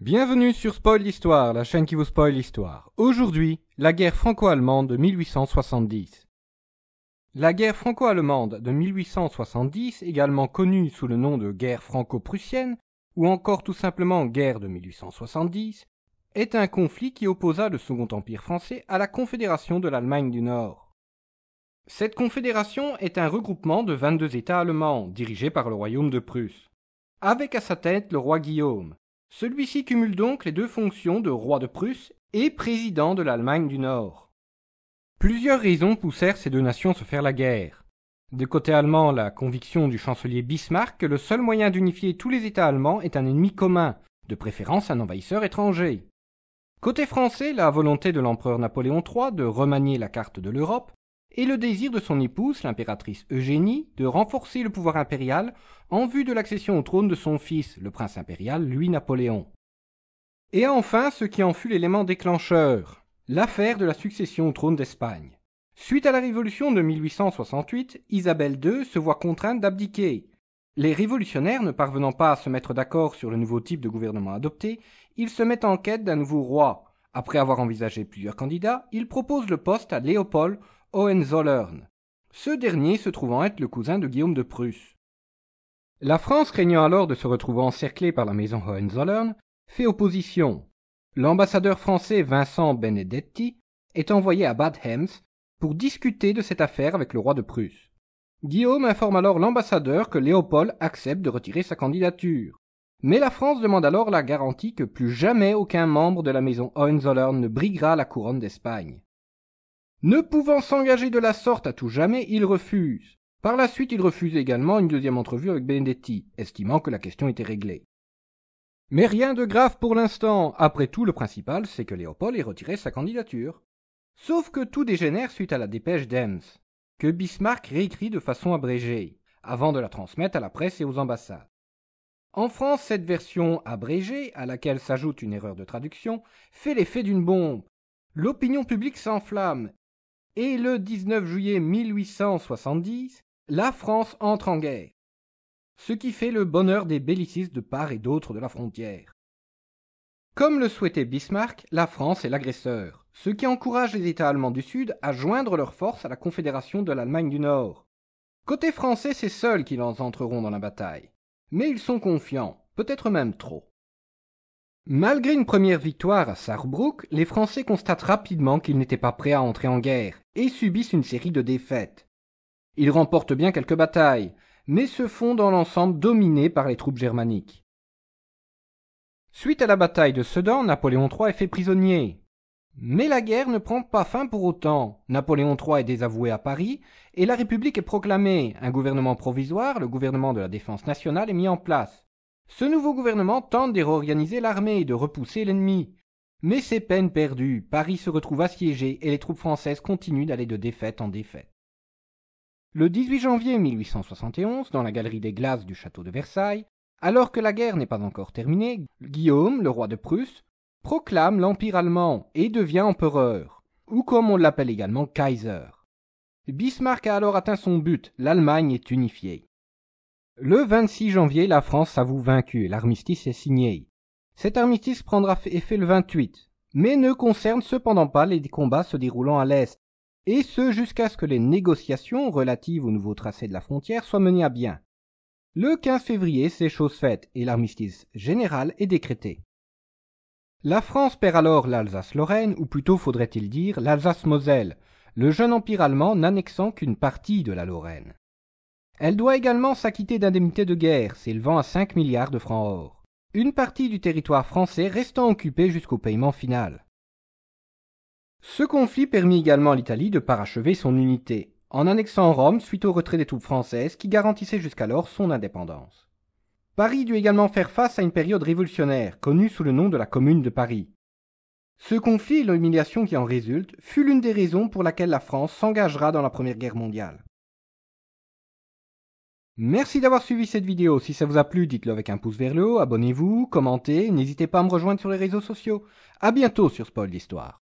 Bienvenue sur Spoil l'Histoire, la chaîne qui vous spoil l'histoire. Aujourd'hui, la guerre franco-allemande de 1870. La guerre franco-allemande de 1870, également connue sous le nom de guerre franco-prussienne, ou encore tout simplement guerre de 1870, est un conflit qui opposa le Second Empire français à la Confédération de l'Allemagne du Nord. Cette confédération est un regroupement de 22 États allemands dirigés par le Royaume de Prusse, avec à sa tête le roi Guillaume, celui-ci cumule donc les deux fonctions de roi de Prusse et président de l'Allemagne du Nord. Plusieurs raisons poussèrent ces deux nations à se faire la guerre. De côté allemand, la conviction du chancelier Bismarck que le seul moyen d'unifier tous les États allemands est un ennemi commun, de préférence un envahisseur étranger. Côté français, la volonté de l'empereur Napoléon III de remanier la carte de l'Europe et le désir de son épouse, l'impératrice Eugénie, de renforcer le pouvoir impérial en vue de l'accession au trône de son fils, le prince impérial, louis Napoléon. Et enfin ce qui en fut l'élément déclencheur, l'affaire de la succession au trône d'Espagne. Suite à la Révolution de 1868, Isabelle II se voit contrainte d'abdiquer. Les révolutionnaires ne parvenant pas à se mettre d'accord sur le nouveau type de gouvernement adopté, ils se mettent en quête d'un nouveau roi. Après avoir envisagé plusieurs candidats, ils proposent le poste à Léopold, Hohenzollern, ce dernier se trouvant être le cousin de Guillaume de Prusse. La France, craignant alors de se retrouver encerclée par la maison Hohenzollern, fait opposition. L'ambassadeur français Vincent Benedetti est envoyé à Bad Hems pour discuter de cette affaire avec le roi de Prusse. Guillaume informe alors l'ambassadeur que Léopold accepte de retirer sa candidature. Mais la France demande alors la garantie que plus jamais aucun membre de la maison Hohenzollern ne briguera la couronne d'Espagne. Ne pouvant s'engager de la sorte à tout jamais, il refuse. Par la suite, il refuse également une deuxième entrevue avec Benedetti, estimant que la question était réglée. Mais rien de grave pour l'instant. Après tout, le principal, c'est que Léopold ait retiré sa candidature. Sauf que tout dégénère suite à la dépêche d'Ems, que Bismarck réécrit de façon abrégée, avant de la transmettre à la presse et aux ambassades. En France, cette version abrégée, à laquelle s'ajoute une erreur de traduction, fait l'effet d'une bombe. L'opinion publique s'enflamme et le 19 juillet 1870, la France entre en guerre, ce qui fait le bonheur des bellicistes de part et d'autre de la frontière. Comme le souhaitait Bismarck, la France est l'agresseur, ce qui encourage les États allemands du Sud à joindre leurs forces à la Confédération de l'Allemagne du Nord. Côté français, c'est seuls qu'ils en entreront dans la bataille. Mais ils sont confiants, peut-être même trop. Malgré une première victoire à Sarrebruck, les Français constatent rapidement qu'ils n'étaient pas prêts à entrer en guerre et subissent une série de défaites. Ils remportent bien quelques batailles, mais se font dans l'ensemble dominés par les troupes germaniques. Suite à la bataille de Sedan, Napoléon III est fait prisonnier. Mais la guerre ne prend pas fin pour autant. Napoléon III est désavoué à Paris et la République est proclamée. Un gouvernement provisoire, le gouvernement de la défense nationale, est mis en place. Ce nouveau gouvernement tente de réorganiser l'armée et de repousser l'ennemi. Mais c'est peine perdue, Paris se retrouve assiégé et les troupes françaises continuent d'aller de défaite en défaite. Le 18 janvier 1871, dans la galerie des glaces du château de Versailles, alors que la guerre n'est pas encore terminée, Guillaume, le roi de Prusse, proclame l'Empire allemand et devient empereur, ou comme on l'appelle également Kaiser. Bismarck a alors atteint son but, l'Allemagne est unifiée. Le 26 janvier, la France s'avoue vaincue et l'armistice est signé. Cet armistice prendra effet le 28, mais ne concerne cependant pas les combats se déroulant à l'Est, et ce jusqu'à ce que les négociations relatives au nouveau tracé de la frontière soient menées à bien. Le 15 février, c'est chose faite et l'armistice général est décrété. La France perd alors l'Alsace-Lorraine, ou plutôt faudrait-il dire l'Alsace-Moselle, le jeune empire allemand n'annexant qu'une partie de la Lorraine. Elle doit également s'acquitter d'indemnités de guerre, s'élevant à 5 milliards de francs or. Une partie du territoire français restant occupée jusqu'au paiement final. Ce conflit permit également à l'Italie de parachever son unité, en annexant Rome suite au retrait des troupes françaises qui garantissaient jusqu'alors son indépendance. Paris dut également faire face à une période révolutionnaire, connue sous le nom de la Commune de Paris. Ce conflit et l'humiliation qui en résulte fut l'une des raisons pour laquelle la France s'engagera dans la Première Guerre mondiale. Merci d'avoir suivi cette vidéo. Si ça vous a plu, dites-le avec un pouce vers le haut, abonnez-vous, commentez, n'hésitez pas à me rejoindre sur les réseaux sociaux. À bientôt sur Spoil d'Histoire.